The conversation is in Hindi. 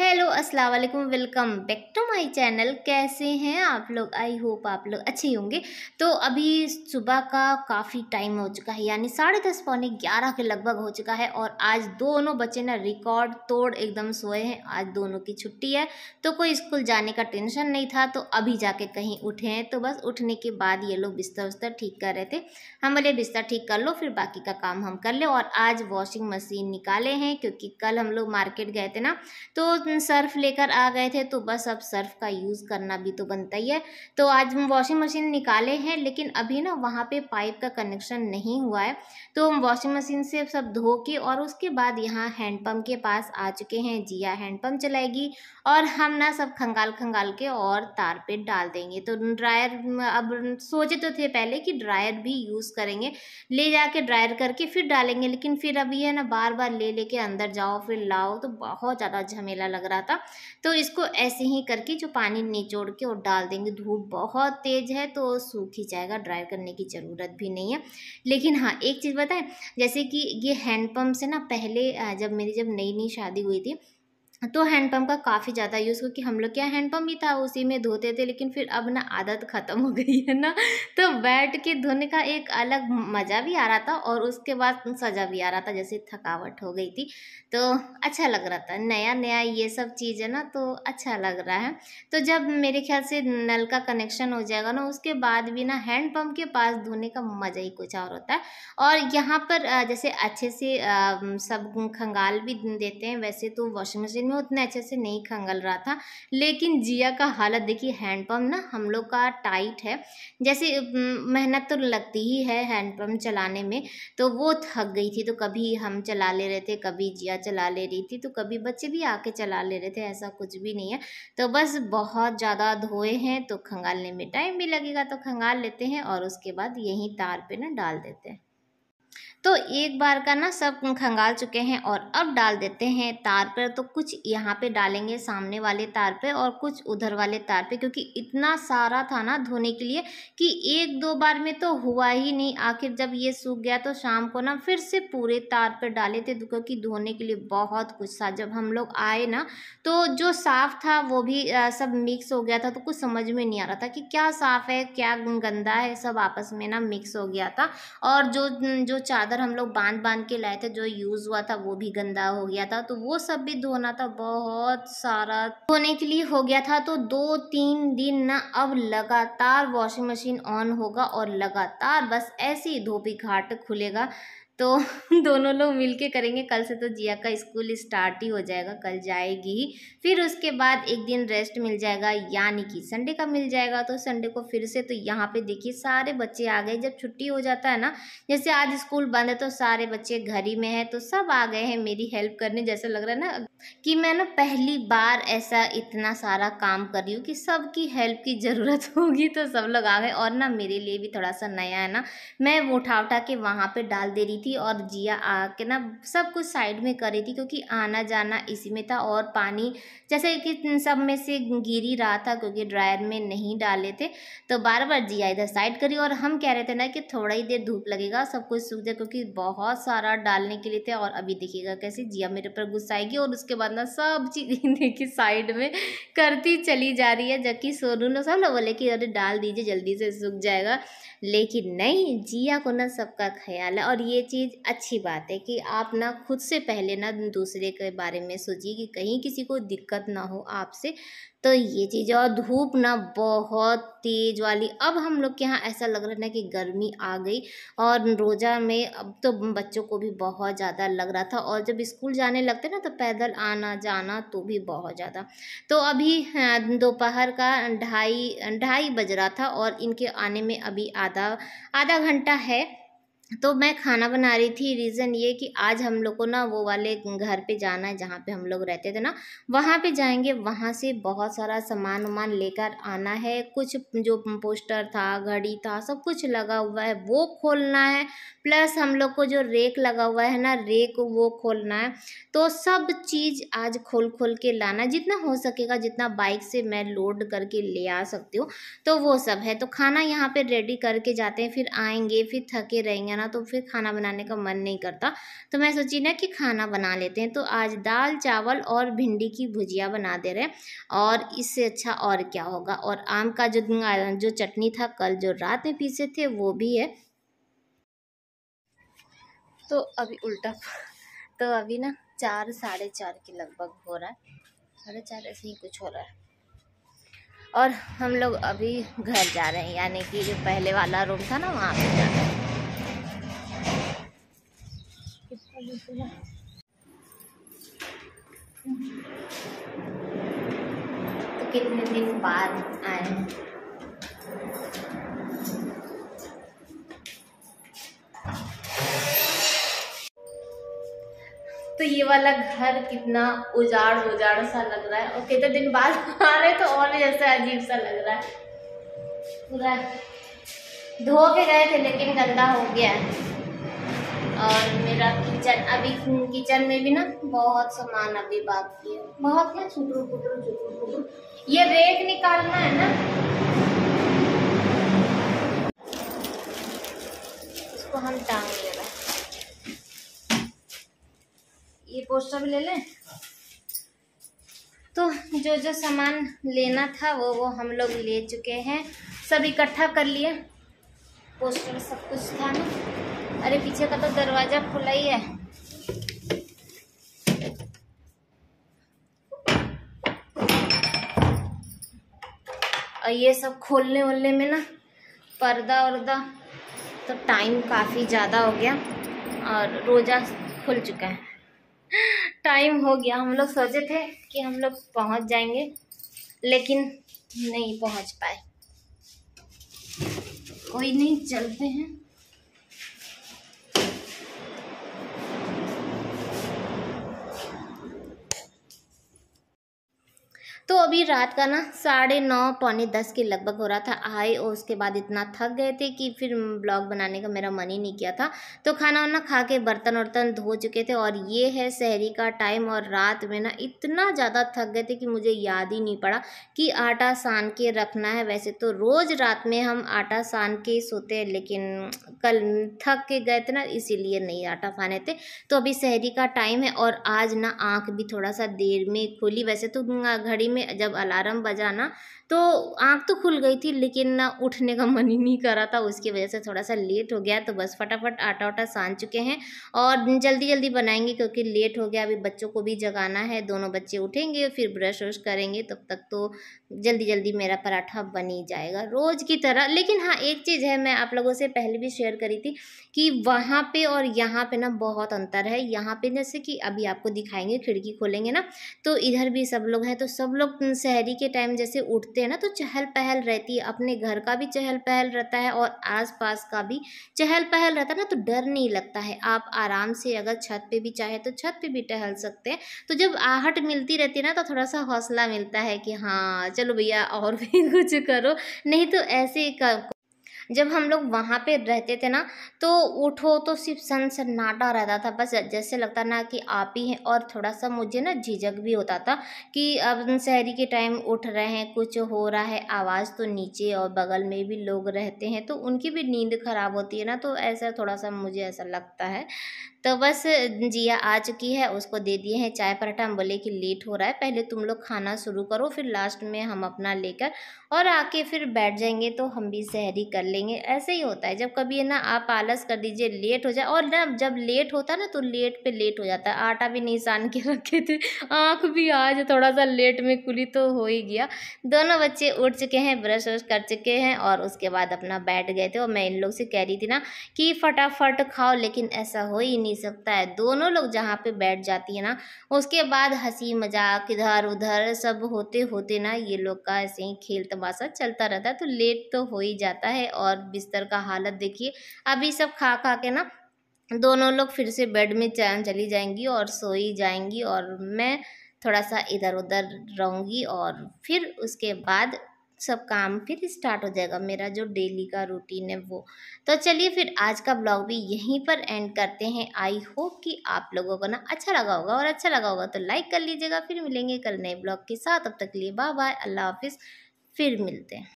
हेलो अस्सलाम वालेकुम welcome back to my channel कैसे हैं आप लोग आई होप आप लोग अच्छे होंगे तो अभी सुबह का काफ़ी टाइम हो चुका है यानी साढ़े दस पौने ग्यारह के लगभग हो चुका है और आज दोनों बच्चे ना रिकॉर्ड तोड़ एकदम सोए हैं आज दोनों की छुट्टी है तो कोई स्कूल जाने का टेंशन नहीं था तो अभी जाके कहीं उठे हैं तो बस उठने के बाद ये लोग बिस्तर उस्तर ठीक कर रहे थे हम बोले बिस्तर ठीक कर लो फिर बाकी का काम हम कर ले और आज वॉशिंग मशीन निकाले हैं क्योंकि कल हम लोग मार्केट गए थे ना तो सर्फ लेकर आ गए थे तो बस अब सर्फ का यूज़ करना भी तो बनता ही है तो आज हम वॉशिंग मशीन निकाले हैं लेकिन अभी ना वहाँ पे पाइप का कनेक्शन नहीं हुआ है तो हम वॉशिंग मशीन से सब धो के और उसके बाद यहाँ हैंडपम्प के पास आ चुके हैं जिया हैंडपम्प चलाएगी और हम ना सब खंगाल खंगाल के और तार पे डाल देंगे तो ड्रायर अब सोचे तो थे पहले कि ड्रायर भी यूज़ करेंगे ले जाके ड्रायर करके फिर डालेंगे लेकिन फिर अभी है ना बार बार ले लेके अंदर जाओ फिर लाओ तो बहुत ज़्यादा झमेला लग रहा था तो इसको ऐसे ही करके जो पानी निचोड़ के और डाल देंगे धूप बहुत तेज़ है तो सूख ही जाएगा ड्राई करने की ज़रूरत भी नहीं है लेकिन हाँ एक चीज़ बताएं जैसे कि ये हैंडपम्प से ना पहले जब मेरी जब नई नई शादी हुई थी तो हैंडपम्प का काफ़ी ज़्यादा यूज़ क्योंकि हम लोग क्या हैंडपम्प ही था उसी में धोते थे लेकिन फिर अब ना आदत ख़त्म हो गई है ना तो बैठ के धोने का एक अलग मज़ा भी आ रहा था और उसके बाद सज़ा भी आ रहा था जैसे थकावट हो गई थी तो अच्छा लग रहा था नया नया ये सब चीज़ है ना तो अच्छा लग रहा है तो जब मेरे ख्याल से नल का कनेक्शन हो जाएगा ना उसके बाद भी ना हैंडपम्प के पास धोने का मज़ा ही कुछ और होता है और यहाँ पर जैसे अच्छे से सब खंगाल भी देते हैं वैसे तो वॉशिंग मशीन में उतने अच्छे से नहीं खंगल रहा था लेकिन जिया का हालत देखिए हैंडपम्प ना हम लोग का टाइट है जैसे मेहनत तो लगती ही है हैंडपम्प चलाने में तो वो थक गई थी तो कभी हम चला ले रहे थे कभी जिया चला ले रही थी तो कभी बच्चे भी आके चला ले रहे थे ऐसा कुछ भी नहीं है तो बस बहुत ज़्यादा धोए हैं तो खंगालने में टाइम भी लगेगा तो खंगाल लेते हैं और उसके बाद यहीं तार पर ना डाल देते हैं तो एक बार का ना सब खंगाल चुके हैं और अब डाल देते हैं तार पर तो कुछ यहाँ पे डालेंगे सामने वाले तार पे और कुछ उधर वाले तार पे क्योंकि इतना सारा था ना धोने के लिए कि एक दो बार में तो हुआ ही नहीं आखिर जब ये सूख गया तो शाम को ना फिर से पूरे तार पर डाले थे क्योंकि धोने के लिए बहुत कुछ था जब हम लोग आए ना तो जो साफ़ था वो भी सब मिक्स हो गया था तो कुछ समझ में नहीं आ रहा था कि क्या साफ़ है क्या गंदा है सब आपस में ना मिक्स हो गया था और जो जो चादर हम लोग बांध बांध के लाए थे जो यूज़ हुआ था वो भी गंदा हो गया था तो वो सब भी धोना था बहुत सारा धोने के लिए हो गया था तो दो तीन दिन ना अब लगातार वॉशिंग मशीन ऑन होगा और लगातार बस ऐसे ही धोबी घाट खुलेगा तो दोनों लोग मिलके करेंगे कल से तो जिया का स्कूल स्टार्ट ही हो जाएगा कल जाएगी ही फिर उसके बाद एक दिन रेस्ट मिल जाएगा यानी कि संडे का मिल जाएगा तो संडे को फिर से तो यहाँ पे देखिए सारे बच्चे आ गए जब छुट्टी हो जाता है ना जैसे आज स्कूल बंद है तो सारे बच्चे घर ही में है तो सब आ गए हैं मेरी हेल्प करने जैसा लग रहा है ना कि मैं ना पहली बार ऐसा इतना सारा काम कर रही हूँ कि सबकी हेल्प की ज़रूरत होगी तो सब लोग आ गए और ना मेरे लिए भी थोड़ा सा नया है ना मैं वो उठा उठा के वहाँ पर डाल दे रही थी थी और जिया आके ना सब कुछ साइड में कर रही थी क्योंकि आना जाना इसी में था और पानी जैसे कि सब में से गिर ही रहा था क्योंकि ड्रायर में नहीं डाले थे तो बार बार जिया इधर साइड करी और हम कह रहे थे ना कि थोड़ा ही देर धूप लगेगा सब कुछ सूख जाए क्योंकि बहुत सारा डालने के लिए थे और अभी देखिएगा कैसे जिया मेरे ऊपर गुस्सा आएगी और उसके बाद ना सब चीज़ें देखी साइड में करती चली जा रही है जबकि सोनू ने सब लोग बोले कि अरे डाल दीजिए जल्दी से सूख जाएगा लेकिन नहीं जिया को ना सबका ख्याल है और ये चीज़ चीज़ अच्छी बात है कि आप ना खुद से पहले ना दूसरे के बारे में सोचिए कि कहीं किसी को दिक्कत ना हो आपसे तो ये चीज़ और धूप ना बहुत तेज़ वाली अब हम लोग के यहाँ ऐसा लग रहा है ना कि गर्मी आ गई और रोज़ा में अब तो बच्चों को भी बहुत ज़्यादा लग रहा था और जब स्कूल जाने लगते ना तो पैदल आना जाना तो भी बहुत ज़्यादा तो अभी दोपहर का ढाई ढाई बज रहा था और इनके आने में अभी आधा आधा घंटा है तो मैं खाना बना रही थी रीज़न ये कि आज हम लोग को ना वो वाले घर पे जाना है जहाँ पे हम लोग रहते थे ना वहाँ पे जाएंगे वहाँ से बहुत सारा सामान वामान लेकर आना है कुछ जो पोस्टर था घड़ी था सब कुछ लगा हुआ है वो खोलना है प्लस हम लोग को जो रेक लगा हुआ है ना रेक वो खोलना है तो सब चीज़ आज खोल खोल के लाना जितना हो सकेगा जितना बाइक से मैं लोड करके ले आ सकती हूँ तो वो सब है तो खाना यहाँ पर रेडी करके जाते हैं फिर आएँगे फिर थके रहेंगे ना तो फिर खाना बनाने का मन नहीं करता तो मैं सोची ना कि खाना बना लेते हैं तो आज दाल चावल और भिंडी की भुजिया बना दे रहे हैं और इससे अच्छा और क्या होगा और आम का जो जो चटनी था कल जो रात में पीसे थे वो भी है तो अभी उल्टा तो अभी ना चार साढ़े चार के लगभग हो रहा है साढ़े चार ऐसे ही कुछ हो रहा है और हम लोग अभी घर जा रहे हैं यानी कि जो पहले वाला रूम था ना वहाँ पे जा रहे हैं तो कितने दिन बाद आए तो ये वाला घर कितना उजाड़ उजाड़ सा लग रहा है और कितने दिन बाद आ रहे तो और जैसे अजीब सा लग रहा है पूरा धो के गए थे लेकिन गंदा हो गया है और मेरा किचन अभी किचन में भी ना बहुत सामान अभी बाकी है बहुत है छुटरू पुटरू छुटरू पुटरू ये रेट निकालना है ना इसको हम टांग ले रहे ये पोस्टर भी ले लें तो जो जो सामान लेना था वो वो हम लोग ले चुके हैं सब इकट्ठा कर लिए पोस्टर सब कुछ था ना अरे पीछे का तो दरवाजा खुला ही है और ये सब खोलने वोलने में ना पर्दा वर्दा तो टाइम काफ़ी ज़्यादा हो गया और रोज़ा खुल चुका है टाइम हो गया हम लोग सोचे थे कि हम लोग पहुंच जाएंगे लेकिन नहीं पहुंच पाए कोई नहीं चलते हैं तो अभी रात का ना साढ़े नौ पौने दस के लगभग हो रहा था आए और उसके बाद इतना थक गए थे कि फिर ब्लॉग बनाने का मेरा मन ही नहीं किया था तो खाना वाना खा के बर्तन वर्तन धो चुके थे और ये है शहरी का टाइम और रात में ना इतना ज़्यादा थक गए थे कि मुझे याद ही नहीं पड़ा कि आटा सान के रखना है वैसे तो रोज़ रात में हम आटा सान के सोते हैं लेकिन कल थक के गए थे ना इसीलिए नहीं आटा साने थे तो अभी शहरी का टाइम है और आज ना आँख भी थोड़ा सा देर में खुली वैसे तो घड़ी में में जब अलार्म बजा ना तो आँख तो खुल गई थी लेकिन ना उठने का मन ही नहीं करा था उसकी वजह से थोड़ा सा लेट हो गया तो बस फटाफट आटा वाटा सान चुके हैं और जल्दी जल्दी बनाएंगे क्योंकि लेट हो गया अभी बच्चों को भी जगाना है दोनों बच्चे उठेंगे फिर ब्रश व्रश करेंगे तब तक तो जल्दी जल्दी मेरा पराठा बन ही जाएगा रोज़ की तरह लेकिन हाँ एक चीज़ है मैं आप लोगों से पहले भी शेयर करी थी कि वहाँ पर और यहाँ पर ना बहुत अंतर है यहाँ पर जैसे कि अभी आपको दिखाएंगे खिड़की खोलेंगे ना तो इधर भी सब लोग हैं तो सब लोग लोग शहरी के टाइम जैसे उठते हैं ना तो चहल पहल रहती है अपने घर का भी चहल पहल रहता है और आसपास का भी चहल पहल रहता है ना तो डर नहीं लगता है आप आराम से अगर छत पे भी चाहे तो छत पे भी टहल सकते हैं तो जब आहट मिलती रहती है ना तो थोड़ा सा हौसला मिलता है कि हाँ चलो भैया और भी कुछ करो नहीं तो ऐसे जब हम लोग वहाँ पे रहते थे ना तो उठो तो सिर्फ सन सन्नाटा रहता था बस जैसे लगता ना कि आप ही हैं और थोड़ा सा मुझे ना झिझक भी होता था कि अब शहरी के टाइम उठ रहे हैं कुछ हो रहा है आवाज़ तो नीचे और बगल में भी लोग रहते हैं तो उनकी भी नींद ख़राब होती है ना तो ऐसा थोड़ा सा मुझे ऐसा लगता है तो बस जिया आ चुकी है उसको दे दिए हैं चाय पराठा हम बोले कि लेट हो रहा है पहले तुम लोग खाना शुरू करो फिर लास्ट में हम अपना लेकर और आके फिर बैठ जाएंगे तो हम भी सहरी कर लेंगे ऐसे ही होता है जब कभी ना आप आलस कर दीजिए लेट हो जाए और ना जब लेट होता ना तो लेट पे लेट हो जाता है आटा भी नहीं सान के रखे थे आँख भी आज थोड़ा सा लेट में खुली तो हो ही गया दोनों बच्चे उठ चुके हैं ब्रश व्रश कर चुके हैं और उसके बाद अपना बैठ गए थे और मैं इन लोग से कह रही थी ना कि फटाफट खाओ लेकिन ऐसा हो ही नहीं नहीं सकता है दोनों लोग जहाँ पे बैठ जाती है ना उसके बाद हंसी मजाक इधर उधर सब होते होते ना ये लोग का ऐसे ही खेल तमाशा चलता रहता है तो लेट तो हो ही जाता है और बिस्तर का हालत देखिए अभी सब खा खा के ना दोनों लोग फिर से बेड में चली जाएंगी और सोई जाएंगी और मैं थोड़ा सा इधर उधर रहूँगी और फिर उसके बाद सब काम फिर स्टार्ट हो जाएगा मेरा जो डेली का रूटीन है वो तो चलिए फिर आज का ब्लॉग भी यहीं पर एंड करते हैं आई होप कि आप लोगों को ना अच्छा लगा होगा और अच्छा लगा होगा तो लाइक कर लीजिएगा फिर मिलेंगे कल नए ब्लॉग के साथ अब तक लिए बाय बाय अल्लाह हाफिज़ फिर मिलते हैं